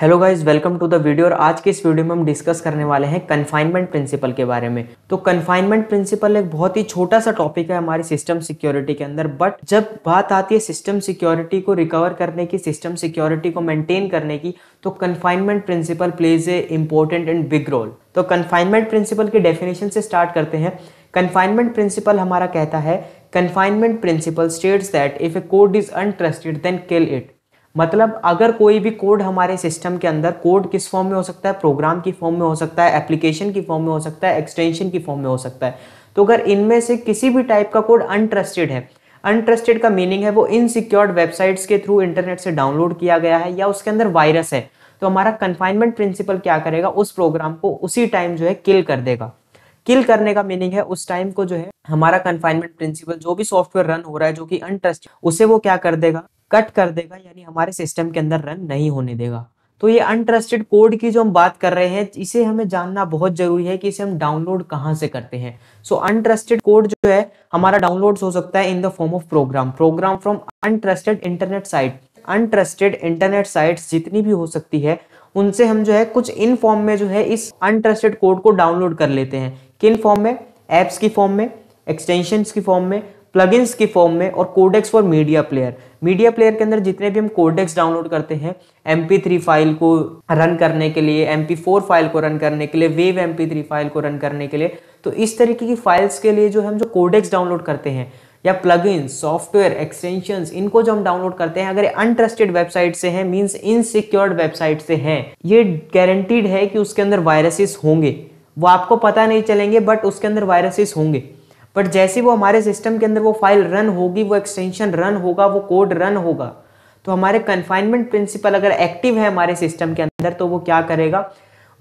hello guys welcome to the video और आज के इस वीडियो में हम डिस्कस करने वाले हैं कन्फाइनमेंट प्रिंसिपल के बारे में तो कन्फाइनमेंट प्रिंसिपल एक बहुत ही छोटा सा टॉपिक है हमारी सिस्टम सिक्योरिटी के अंदर बट जब बात आती है सिस्टम सिक्योरिटी को रिकवर करने की सिस्टम सिक्योरिटी को मेंटेन करने की तो confinement principle plays a important and big role तो कन्फाइनमेंट प्रिंसिपल के डेफिनेशन से स्टार्ट करते हैं कन्फाइनमेंट प्रिंसिपल हमारा कहता है confinement principle states that if a code is untrusted then kill it मतलब अगर कोई भी कोड हमारे सिस्टम के अंदर कोड किस फॉर्म में हो सकता है प्रोग्राम की फॉर्म में हो सकता है एप्लीकेशन की फॉर्म में हो सकता है एक्सटेंशन की फॉर्म में हो सकता है तो अगर इनमें से किसी भी टाइप का कोड अनट्रस्टेड है अनट्रस्टेड का मीनिंग है वो इनसिक्योर्ड वेबसाइट्स के थ्रू इंटरनेट से डाउनलोड किया गया है या उसके अंदर वायरस है तो हमारा कन्फाइनमेंट प्रिंसिपल क्या करेगा उस प्रोग्राम को उसी टाइम जो है किल कर देगा किल करने का मीनिंग है उस टाइम को जो है हमारा कन्फाइनमेंट प्रिंसिपल जो भी सॉफ्टवेयर रन हो रहा है जो कि अनट्रस्ट उसे वो क्या कर देगा कट कर देगा यानी हमारे सिस्टम के अंदर रन नहीं होने देगा तो ये अनट्रस्टेड कोड की जो हम बात कर रहे हैं इसे हमें जानना बहुत जरूरी है कि इसे हम डाउनलोड कहाँ से करते हैं सो अनट्रस्टेड कोड जो है हमारा डाउनलोड हो सकता है in the form of program program from untrusted internet site untrusted internet site जितनी भी हो सकती है उनसे हम जो है कुछ इन फॉर्म में जो है इस अनट्रस्टेड कोड को डाउनलोड कर लेते हैं किन फॉर्म में एप्स की फॉर्म में एक्सटेंशन की फॉर्म में प्लगइन्स की फॉर्म में और codecs for media player media player के अंदर जितने भी हम कोडेक्स डाउनलोड करते हैं एम थ्री फाइल को रन करने के लिए एम फोर फाइल को रन करने के लिए वेव एम थ्री फाइल को रन करने के लिए तो इस तरीके की फाइल्स के लिए जो हम जो कोडेक्स डाउनलोड करते हैं या प्लगइन सॉफ्टवेयर एक्सटेंशन इनको जो हम डाउनलोड करते हैं अगर अनट्रस्टेड वेबसाइट से हैं मीन्स इनसिक्योर्ड वेबसाइट से हैं ये गारंटीड है कि उसके अंदर वायरसेस होंगे वो आपको पता नहीं चलेंगे बट उसके अंदर वायरसेस होंगे बट जैसे वो हमारे सिस्टम के अंदर वो फाइल रन होगी वो एक्सटेंशन रन होगा वो कोड रन होगा तो हमारे कन्फाइनमेंट प्रिंसिपल अगर एक्टिव है हमारे सिस्टम के अंदर तो वो क्या करेगा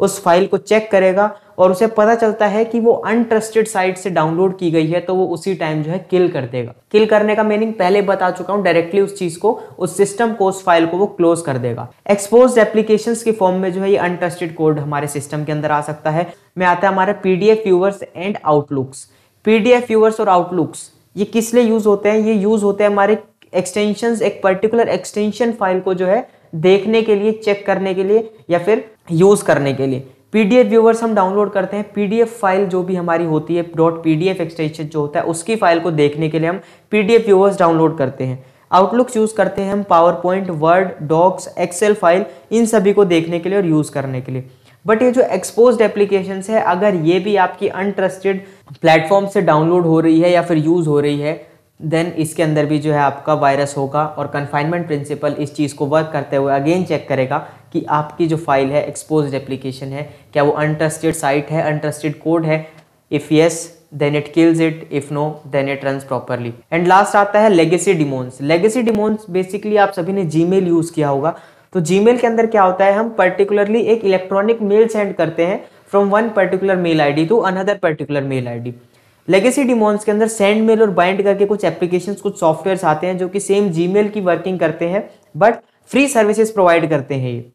उस फाइल को चेक करेगा और उसे पता चलता है कि वो अनट्रस्टेड साइट से डाउनलोड की गई है तो वो उसी टाइम जो है किल कर देगा किल करने का मीनिंग पहले बता चुका हूँ डायरेक्टली उस चीज़ को उस सिस्टम को उस फाइल को वो क्लोज कर देगा एक्सपोज एप्लीकेशन के फॉर्म में जो है ये अनट्रस्टेड कोड हमारे सिस्टम के अंदर आ सकता है मैं आता है हमारा PDF viewers and outlooks PDF viewers और आउटलुक्स ये किस लिए यूज होते हैं ये यूज होते हैं हमारे एक्सटेंशन एक पर्टिकुलर एक्सटेंशन फाइल को जो है देखने के लिए चेक करने के लिए या फिर यूज करने के लिए पीडीएफ व्यूवर्स हम डाउनलोड करते हैं पीडीएफ फाइल जो भी हमारी होती है डॉट पीडीएफ एक्सटेंशन जो होता है उसकी फाइल को देखने के लिए हम पीडीएफ व्यूवर्स डाउनलोड करते हैं आउटलुक्स यूज़ करते हैं हम PowerPoint Word docs Excel file इन सभी को देखने के लिए और यूज़ करने के लिए बट ये जो एक्सपोज एप्लीकेशन है अगर ये भी आपकी अनट्रस्टेड प्लेटफॉर्म से डाउनलोड हो रही है या फिर यूज़ हो रही है देन इसके अंदर भी जो है आपका वायरस होगा और कन्फाइनमेंट प्रिंसिपल इस चीज़ को वर्क करते हुए अगेन चेक करेगा कि आपकी जो फाइल है एक्सपोज एप्लीकेशन है क्या वो अनट्रस्टेड साइट है अनट्रस्टेड कोड है if yes then it kills it if no then it run properly and last आता है legacy daemons legacy daemons basically आप सभी ने जी यूज़ किया होगा तो जीमेल के अंदर क्या होता है हम पर्टिकुलरली एक इलेक्ट्रॉनिक मेल सेंड करते हैं from one particular mail ID to another particular mail ID legacy daemons के अंदर सेंड मेल और बाइंड करके कुछ एप्लीकेशन कुछ सॉफ्टवेयर आते हैं जो कि सेम जी की वर्किंग करते हैं बट फ्री सर्विसेज प्रोवाइड करते हैं ये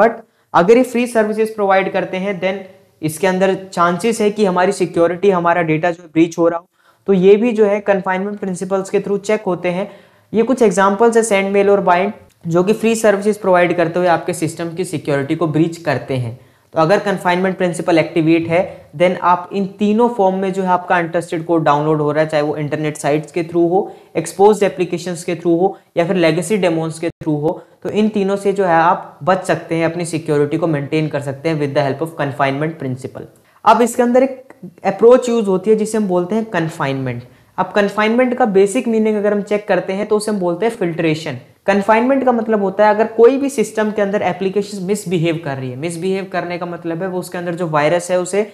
बट अगर ये फ्री सर्विसेज प्रोवाइड करते हैं देन इसके अंदर चांसेस है कि हमारी सिक्योरिटी हमारा डेटा जो है ब्रीच हो रहा हो तो ये भी जो है कन्फाइनमेंट प्रिंसिपल्स के थ्रू चेक होते हैं ये कुछ एग्जाम्पल्स है सेंड मेल और बाइंड जो कि फ्री सर्विसेज प्रोवाइड करते हुए आपके सिस्टम की सिक्योरिटी को ब्रीच करते हैं तो अगर कन्फाइनमेंट प्रिंसिपल एक्टिवेट है देन आप इन तीनों फॉर्म में जो है आपका इंटरेस्टेड कोड डाउनलोड हो रहा है चाहे वो इंटरनेट साइट्स के थ्रू हो एक्सपोज एप्लीकेशंस के थ्रू हो या फिर लेगेसी डेमोन्स के थ्रू हो तो इन तीनों से जो है आप बच सकते हैं अपनी सिक्योरिटी को मेंटेन कर सकते हैं with the help of confinement principle अब इसके अंदर एक अप्रोच यूज होती है जिसे हम बोलते हैं कन्फाइनमेंट अब कन्फाइनमेंट का बेसिक मीनिंग अगर हम चेक करते हैं तो उसे हम बोलते हैं फिल्ट्रेशन कन्फाइनमेंट का मतलब होता है अगर कोई भी सिस्टम के अंदर एप्लीकेशन मिसबिहेव कर रही है मिसबिहेव करने का मतलब है वो उसके अंदर जो वायरस है उसे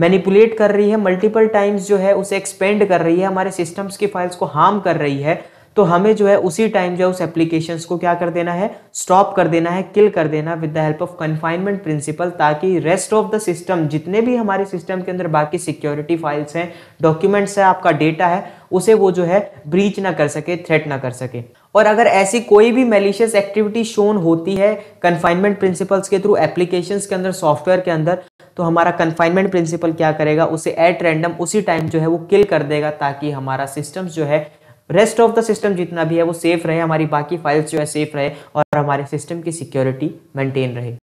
मैनिपुलेट कर रही है मल्टीपल टाइम्स जो है उसे एक्सपेंड कर रही है हमारे सिस्टम्स की फाइल्स को हार्म कर रही है तो हमें जो है उसी टाइम जो है उस एप्लीकेशन को क्या कर देना है स्टॉप कर देना है किल कर देना with the help of confinement principle ताकि रेस्ट ऑफ द सिस्टम जितने भी हमारे सिस्टम के अंदर बाकी सिक्योरिटी फाइल्स हैं डॉक्यूमेंट्स हैं आपका डेटा है उसे वो जो है ब्रीच ना कर सके थ्रेट ना कर सके और अगर ऐसी कोई भी मेलिशियस एक्टिविटी शोन होती है कन्फाइनमेंट प्रिंसिपल्स के थ्रू एप्लीकेशन के अंदर सॉफ्टवेयर के अंदर तो हमारा कन्फाइनमेंट प्रिंसिपल क्या करेगा उसे एट रैंडम उसी टाइम जो है वो किल कर देगा ताकि हमारा सिस्टम जो है रेस्ट ऑफ द सिस्टम जितना भी है वो सेफ रहे हमारी बाकी फाइल्स जो है सेफ रहे और हमारे सिस्टम की सिक्योरिटी मेंटेन रहे